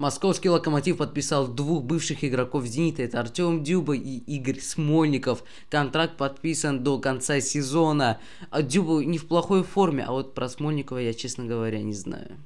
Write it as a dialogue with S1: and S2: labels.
S1: Московский «Локомотив» подписал двух бывших игроков «Зенита». Это Артем Дюба и Игорь Смольников. Контракт подписан до конца сезона. А Дюба не в плохой форме, а вот про Смольникова я, честно говоря, не знаю.